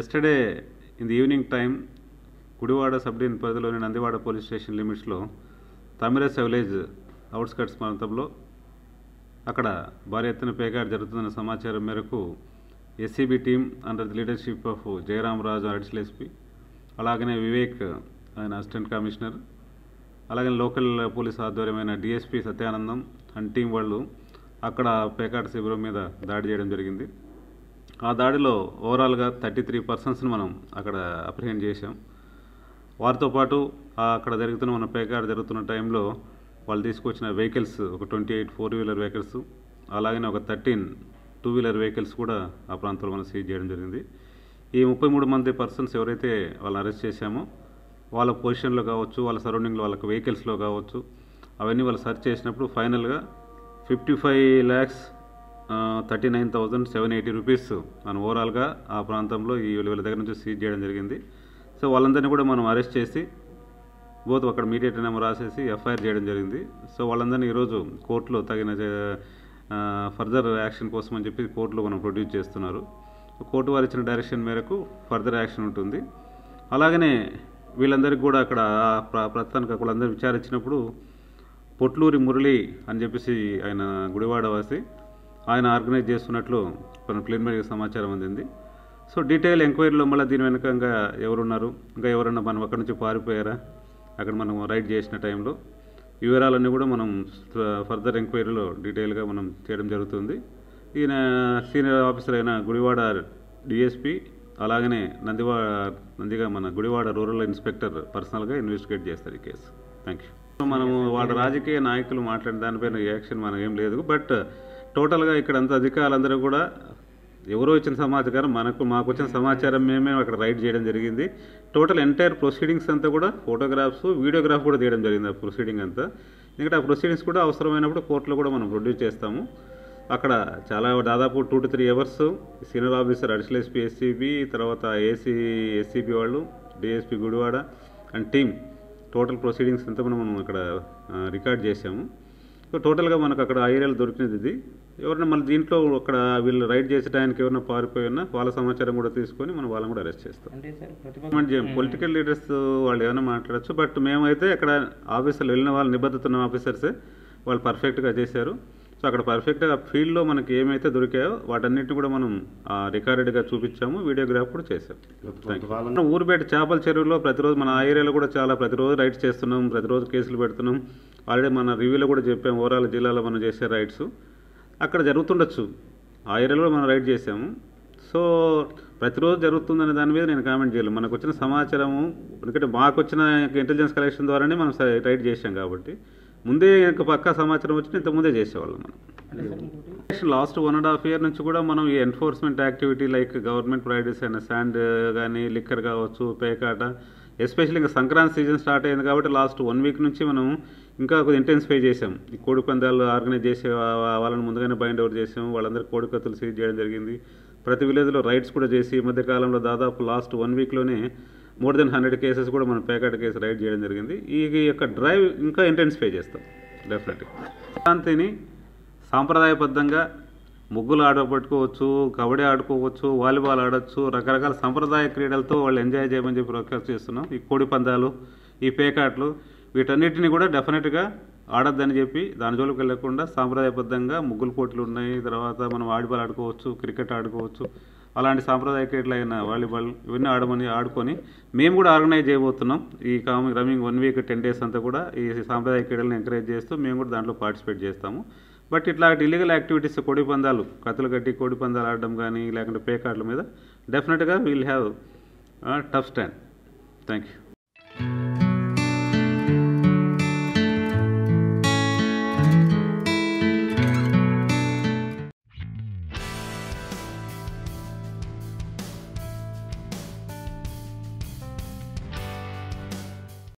yesterday in the evening time Gudivada sub division పరిధిలోని Nandivada police station లిమిట్స్లో తమిరస village outskirts ప్రాంతంలో అక్కడ భారీ ఎత్తున పేకాడు జరుగుతున్న సమాచారం మేరకు SCB team under the leadership of Jayaram Raju additional SP అలాగనే వివేక్ ఆయన అసిస్టెంట్ కమిషనర్ అలాగే లోకల్ పోలీస్ ఆధ్వర్యమైన డిఎస్పీ సత్యానందం అండ్ టీం వాళ్ళు అక్కడ పేకాట శిబిరం మీద దాడి చేయడం జరిగింది ఆ దాడిలో ఓవరాల్గా థర్టీ త్రీ పర్సన్స్ని మనం అక్కడ అప్రిహెండ్ చేసాం వారితో పాటు అక్కడ జరుగుతున్న మన పేకాడ జరుగుతున్న టైంలో వాళ్ళు తీసుకొచ్చిన వెహికల్స్ ఒక twenty eight four wheeler vehicles అలాగనే ఒక థర్టీన్ టూ వీలర్ వెహికల్స్ కూడా ఆ ప్రాంతంలో మనం సీజ్ చేయడం జరిగింది ఈ ముప్పై మూడు మంది పర్సన్స్ ఎవరైతే వాళ్ళని అరెస్ట్ చేశామో వాళ్ళ పొజిషన్లో కావచ్చు వాళ్ళ సరౌండింగ్లో వాళ్ళకి వెహికల్స్లో కావచ్చు అవన్నీ వాళ్ళు సెర్చ్ చేసినప్పుడు ఫైనల్గా fifty five lakhs thirty nine thousand seven eighty rupees మనం ఓవరాల్గా ఆ ప్రాంతంలో ఈ వీళ్ళ దగ్గర నుంచి సీజ్ చేయడం జరిగింది సో వాళ్ళందరినీ కూడా మనం అరెస్ట్ చేసి బోత్ అక్కడ మీడియట్ నెంబర్ రాసేసి ఎఫ్ఐఆర్ చేయడం జరిగింది సో వాళ్ళందరినీ ఈరోజు కోర్టులో తగిన ఫర్దర్ యాక్షన్ కోసం అని చెప్పి కోర్టులో మనం ప్రొడ్యూస్ చేస్తున్నారు కోర్టు వారు ఇచ్చిన డైరెక్షన్ మేరకు ఫర్దర్ యాక్షన్ ఉంటుంది అలాగనే వీళ్ళందరికీ కూడా అక్కడ ప్రస్తుతానికి వాళ్ళందరూ విచారించినప్పుడు పొట్లూరి మురళి అని చెప్పేసి ఆయన గుడివాడవాసి ఆయన ఆర్గనైజ్ చేస్తున్నట్లు మన ప్లీనరీకి సమాచారం అందింది సో డీటెయిల్ ఎంక్వైరీలో మళ్ళీ దీని వెనక ఇంకా ఎవరున్నారు ఇంకా ఎవరన్నా మనం అక్కడి నుంచి పారిపోయారా అక్కడ మనం రైడ్ చేసిన టైంలో వివరాలన్నీ కూడా మనం ఫర్దర్ ఎంక్వైరీలో డీటెయిల్గా మనం చేయడం జరుగుతుంది ఈయన సీనియర్ ఆఫీసర్ అయిన గుడివాడ డిఎస్పి అలాగనే నందివాడ నందిగా మన గుడివాడ రూరల్ ఇన్స్పెక్టర్ పర్సనల్గా ఇన్వెస్టిగేట్ చేస్తారు ఈ కేసు థ్యాంక్ యూ మనము వాళ్ళ రాజకీయ నాయకులు మాట్లాడిన దానిపైన యాక్షన్ మనకేం లేదు బట్ టోటల్గా ఇక్కడ అంత అధికారులందరూ కూడా ఎవరో ఇచ్చిన సమాచారం మనకు మాకు వచ్చిన సమాచారం మేమే అక్కడ రైడ్ చేయడం జరిగింది టోటల్ ఎంటైర్ ప్రొసీడింగ్స్ అంతా కూడా ఫోటోగ్రాఫ్స్ వీడియోగ్రాఫ్ కూడా తీయడం జరిగింది ఆ ప్రొసీడింగ్ అంతా ఎందుకంటే ఆ ప్రొసీడింగ్స్ కూడా అవసరమైనప్పుడు కోర్టులో కూడా మనం ప్రొడ్యూస్ చేస్తాము అక్కడ చాలా దాదాపు two to three hours senior officer additional SP SCB తర్వాత ఏసీ ఎస్సీబీ వాళ్ళు DSP Gudivada and team total proceedings అంతా మనం అక్కడ రికార్డ్ చేసాము సో టోటల్గా మనకు అక్కడ ఆ ఏరియాలో దొరికినది ఇది ఎవరైనా మళ్ళీ దీంట్లో అక్కడ వీళ్ళు రైడ్ చేసే టైంకి ఎవరైనా పారిపోయి ఉన్నా వాళ్ళ సమాచారం కూడా తీసుకొని మనం వాళ్ళని కూడా అరెస్ట్ చేస్తాం పొలిటికల్ లీడర్స్ వాళ్ళు ఏమైనా మాట్లాడచ్చు బట్ మేమైతే అక్కడ ఆఫీసర్లు వెళ్ళిన వాళ్ళు నిబద్ధతున్న ఆఫీసర్సే వాళ్ళు పర్ఫెక్ట్గా చేశారు సో అక్కడ పర్ఫెక్ట్గా ఫీల్డ్లో మనకి ఏమైతే దొరికాయో వాటన్నిటిని కూడా మనం రికార్డెడ్గా చూపించాము వీడియోగ్రాఫ్ కూడా చేసాం ఊరుబేట చేపల చెరువులో ప్రతిరోజు మన ఆ ఏరియాలో కూడా చాలా ప్రతిరోజు రైడ్స్ చేస్తున్నాం ప్రతిరోజు కేసులు పెడుతున్నాం ఆల్రెడీ మన రివ్యూలో కూడా చెప్పాము ఓవరాల్ జిల్లాలో మనం చేసే రైడ్స్ అక్కడ జరుగుతుండొచ్చు ఆ ఏరియాలో మనం రైడ్ చేసాము సో ప్రతిరోజు జరుగుతుందనే దాని మీద నేను కామెంట్ చేయలేము మనకు వచ్చిన సమాచారము ఎందుకంటే మాకు వచ్చిన ఇంటెలిజెన్స్ కలెక్షన్ ద్వారానే మనం రైడ్ చేసాం కాబట్టి ముందే పక్కా సమాచారం వచ్చిన ఇంత ముందే చేసేవాళ్ళం మనం last one and half year నుంచి కూడా మనం ఈ enforcement activity like government providers అయిన శాండ్ కానీ లిక్కర్ కావచ్చు పేకాట ఎస్పెషల్లీ ఇంకా సంక్రాంతి సీజన్ స్టార్ట్ అయింది కాబట్టి లాస్ట్ వన్ వీక్ నుంచి మనం ఇంకా కొద్దిగా ఇంటెన్సిఫై చేసాం ఈ కోడి పందాలు ఆర్గనైజ్ చేసే వాళ్ళని ముందుగానే బైండ్ అవుట్ చేసాం వాళ్ళందరూ కోడి కత్తులు సీజ్ చేయడం జరిగింది ప్రతి విలేజ్లో రైడ్స్ కూడా చేసి ఈ మధ్యకాలంలో దాదాపు లాస్ట్ వన్ వీక్లోనే మోర్ దెన్ హండ్రెడ్ కేసెస్ కూడా మనం పేకాట కేసు రైడ్ చేయడం జరిగింది ఈ యొక్క డ్రైవ్ ఇంకా ఇంటెన్సిఫై చేస్తాం డెఫినెట్గా శాంతిని సాంప్రదాయబద్ధంగా ముగ్గులు ఆడబట్టుకోవచ్చు కబడ్డీ ఆడుకోవచ్చు వాలీబాల్ ఆడవచ్చు రకరకాల సాంప్రదాయ క్రీడలతో వాళ్ళు ఎంజాయ్ చేయమని చెప్పి రిక్వెస్ట్ చేస్తున్నాం ఈ కోడి పందాలు ఈ పేకాట్లు వీటన్నిటిని కూడా డెఫినెట్గా ఆడద్దని చెప్పి దాని జోలికి వెళ్ళకుండా సాంప్రదాయబద్ధంగా ముగ్గులు పోటీలు ఉన్నాయి తర్వాత మనం వాలీబాల్ ఆడుకోవచ్చు క్రికెట్ ఆడుకోవచ్చు అలాంటి సాంప్రదాయ క్రీడలైన వాలీబాల్ ఇవన్నీ ఆడమని ఆడుకొని మేము కూడా ఆర్గనైజ్ చేయబోతున్నాం ఈ కామింగ్ రమ్మింగ్ వన్ వీక్ టెన్ డేస్ అంతా కూడా ఈ సాంప్రదాయ క్రీడలను ఎంకరేజ్ చేస్తూ మేము కూడా దాంట్లో పార్టిసిపేట్ చేస్తాము బట్ ఇట్లాంటి ఇల్లీగల్ యాక్టివిటీస్ కోడి పందాలు కత్తులు కట్టి కోడి పందాలు ఆడడం కానీ లేకుంటే పేకాట్ల మీద డెఫినెట్గా we'll have tough stand thank you